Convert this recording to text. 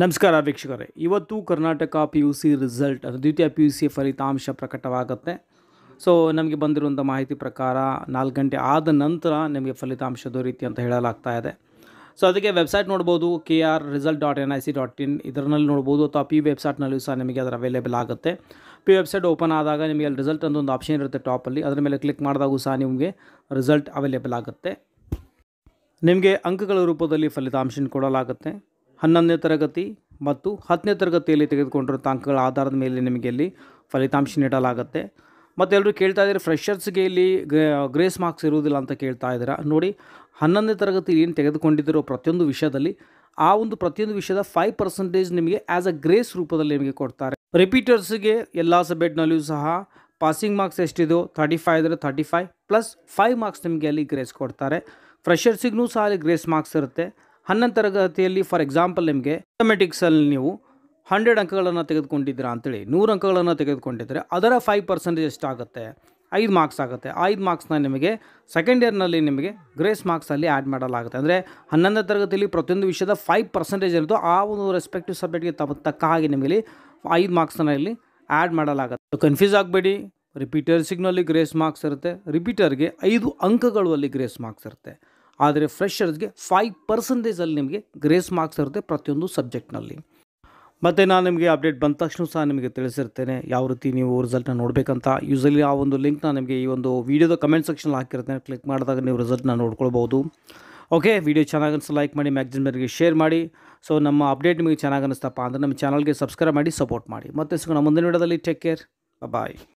ನಮಸ್ಕಾರ ವೀಕ್ಷಕರೇ ಇವತ್ತು Karnataka P U C result ದ್ವಿತೀಯ ಪಿ ಯು ಸಿ ಫಲಿತಾಂಶ ಪ್ರಕಟವಾಗುತ್ತೆ ಸೊ ನಮಗೆ ಬಂದಿರುವಂಥ ಮಾಹಿತಿ ಪ್ರಕಾರ ನಾಲ್ಕು ಗಂಟೆ ಆದ ನಂತರ ನಿಮಗೆ ಫಲಿತಾಂಶ ದೊರೀತಿ ಅಂತ ಹೇಳಲಾಗ್ತಾ ಇದೆ ಸೊ ಅದಕ್ಕೆ ವೆಬ್ಸೈಟ್ ನೋಡ್ಬೋದು K R result dot N I C dot in ಇದರಲ್ಲಿ ನೋಡ್ಬೋದು ಅಥವಾ ಪಿ ವೆಬ್ಸೈಟ್ನಲ್ಲೂ ಸಹ ನಿಮಗೆ ಅದರ ಅವೈಲೇಬಲ್ ಆಗುತ್ತೆ ಪಿ ವೆಬ್ಸೈಟ್ ಓಪನ್ ಆದಾಗ ನಿಮಗೆ ಅಲ್ಲಿ ರಿಸಲ್ಟ್ ಅಂತ ಒಂದು ಆಪ್ಷನ್ ಇರುತ್ತೆ ಟಾಪಲ್ಲಿ ಅದರ ಮೇಲೆ ಕ್ಲಿಕ್ ಮಾಡಿದಾಗೂ ಸಹ ನಿಮಗೆ ರಿಸಲ್ಟ್ ಅವೈಲೇಬಲ್ ಆಗುತ್ತೆ ನಿಮಗೆ ಅಂಕಗಳ ರೂಪದಲ್ಲಿ ಫಲಿತಾಂಶನ ಕೊಡಲಾಗುತ್ತೆ ಹನ್ನೊಂದನೇ ತರಗತಿ ಮತ್ತು ಹತ್ತನೇ ತರಗತಿಯಲ್ಲಿ ತೆಗೆದುಕೊಂಡಿರೋ ಅಂಕಗಳ ಆಧಾರದ ಮೇಲೆ ನಿಮಗೆ ಇಲ್ಲಿ ಫಲಿತಾಂಶ ನೀಡಲಾಗುತ್ತೆ ಮತ್ತು ಎಲ್ಲರೂ ಕೇಳ್ತಾ ಇದ್ದಾರೆ ಫ್ರೆಷರ್ಸ್ಗೆ ಇಲ್ಲಿ ಗ್ರೇಸ್ ಮಾರ್ಕ್ಸ್ ಇರುವುದಿಲ್ಲ ಅಂತ ಕೇಳ್ತಾ ಇದ್ದೀರಾ ನೋಡಿ ಹನ್ನೊಂದನೇ ತರಗತಿ ಏನು ತೆಗೆದುಕೊಂಡಿದ್ದಿರೋ ಪ್ರತಿಯೊಂದು ವಿಷಯದಲ್ಲಿ ಆ ಒಂದು ಪ್ರತಿಯೊಂದು ವಿಷಯದ ಫೈವ್ ಪರ್ಸೆಂಟೇಜ್ ನಿಮಗೆ ಆ್ಯಸ್ ಅ ಗ್ರೇಸ್ ರೂಪದಲ್ಲಿ ನಿಮಗೆ ಕೊಡ್ತಾರೆ ರಿಪೀಟರ್ಸ್ಗೆ ಎಲ್ಲ ಸಬ್ಜೆಕ್ಟ್ನಲ್ಲಿಯೂ ಸಹ ಪಾಸಿಂಗ್ ಮಾರ್ಕ್ಸ್ ಎಷ್ಟಿದೆಯೋ ತರ್ಟಿ ಫೈವ್ ಇದ್ದರೆ thirty five plus five marks ನಿಮಗೆ ಅಲ್ಲಿ ಗ್ರೇಸ್ ಕೊಡ್ತಾರೆ ಫ್ರೆಷರ್ಸಿಗೂ ಸಹ ಅಲ್ಲಿ ಗ್ರೇಸ್ ಮಾರ್ಕ್ಸ್ ಇರುತ್ತೆ ಹನ್ನೊಂದು ತರಗತಿಯಲ್ಲಿ ಫಾರ್ ಎಕ್ಸಾಂಪಲ್ ನಿಮಗೆ ಮೆಥಮೆಟಿಕ್ಸಲ್ಲಿ ನೀವು ಹಂಡ್ರೆಡ್ ಅಂಕಗಳನ್ನು ತೆಗೆದುಕೊಂಡಿದ್ದೀರಾ ಅಂತೇಳಿ ನೂರು ಅಂಕಗಳನ್ನು ತೆಗೆದುಕೊಂಡಿದ್ದರೆ ಅದರ ಫೈವ್ ಪರ್ಸೆಂಟೇಜ್ ಎಷ್ಟಾಗುತ್ತೆ ಐದು ಮಾರ್ಕ್ಸ್ ಆಗುತ್ತೆ ಐದು ಮಾರ್ಕ್ಸ್ನ ನಿಮಗೆ ಸೆಕೆಂಡ್ ಇಯರ್ನಲ್ಲಿ ನಿಮಗೆ ಗ್ರೇಸ್ ಮಾರ್ಕ್ಸಲ್ಲಿ ಆ್ಯಡ್ ಮಾಡಲಾಗುತ್ತೆ ಅಂದರೆ ಹನ್ನೊಂದನೇ ತರಗತಿಯಲ್ಲಿ ಪ್ರತಿಯೊಂದು ವಿಷಯದ ಫೈವ್ ಪರ್ಸೆಂಟೇಜ್ ಇರುತ್ತೋ ಆ ಒಂದು ರೆಸ್ಪೆಕ್ಟಿವ್ ಸಬ್ಜೆಕ್ಟ್ಗೆ ತಮ್ಮ ತಕ್ಕ ಹಾಗೆ ನಿಮಗೆ ಐದು ಮಾರ್ಕ್ಸನ್ನ ಇಲ್ಲಿ ಆ್ಯಡ್ ಮಾಡಲಾಗುತ್ತೆ ಕನ್ಫ್ಯೂಸ್ ಆಗಬೇಡಿ ರಿಪೀಟರ್ ಸಿಗ್ನಲ್ಲಿ ಗ್ರೇಸ್ ಮಾರ್ಕ್ಸ್ ಇರುತ್ತೆ ರಿಪೀಟರ್ಗೆ ಐದು ಅಂಕಗಳು ಅಲ್ಲಿ ಗ್ರೇಸ್ ಮಾರ್ಕ್ಸ್ ಇರುತ್ತೆ ಆದರೆ ಫ್ರೆಷರ್ಸ್ಗೆ ಫೈವ್ ಪರ್ಸೆಂಟೇಜಲ್ಲಿ ನಿಮಗೆ ಗ್ರೇಸ್ ಮಾರ್ಕ್ಸ್ ಇರುತ್ತೆ ಪ್ರತಿಯೊಂದು ಸಬ್ಜೆಕ್ಟ್ನಲ್ಲಿ ಮತ್ತು ನಾನು ನಿಮಗೆ ಅಪ್ಡೇಟ್ ಬಂದ ತಕ್ಷಣ ಸಹ ನಿಮಗೆ ತಿಳಿಸಿರ್ತೇನೆ ಯಾವ ರೀತಿ ನೀವು ರಿಸಲ್ಟ್ನ ನೋಡಬೇಕಂತ ಯೂಸಲಿ ಆ ಒಂದು ಲಿಂಕ್ನ ನಿಮಗೆ ಈ ಒಂದು ವೀಡಿಯೋದ ಕಮೆಂಟ್ ಸೆಕ್ಷನ್ ಹಾಕಿರ್ತೇನೆ ಕ್ಲಿಕ್ ಮಾಡಿದಾಗ ನೀವು ರಿಸಲ್ಟ್ನ ನೋಡ್ಕೊಳ್ಬೋದು ಓಕೆ ವಿಡಿಯೋ ಚೆನ್ನಾಗಿ ಅನಿಸ್ತಾ ಲೈಕ್ ಮಾಡಿ ಮ್ಯಾಕ್ಸಿಮರಿಗೆ ಶೇರ್ ಮಾಡಿ ಸೊ ನಮ್ಮ ಅಪ್ಡೇಟ್ ನಿಮಗೆ ಚೆನ್ನಾಗಿ ಅನ್ನಿಸ್ತಪ್ಪ ಅಂದರೆ ನಮ್ಮ ಚಾನಲ್ಗೆ ಸಬ್ಸ್ಕ್ರೈಬ್ ಮಾಡಿ ಸಪೋರ್ಟ್ ಮಾಡಿ ಮತ್ತೆ ಸಿಗೋಣ ಮುಂದಿನ ವಿಡಿಯೋದಲ್ಲಿ ಟೇಕ್ ಕೇರ್ ಬಾಯ್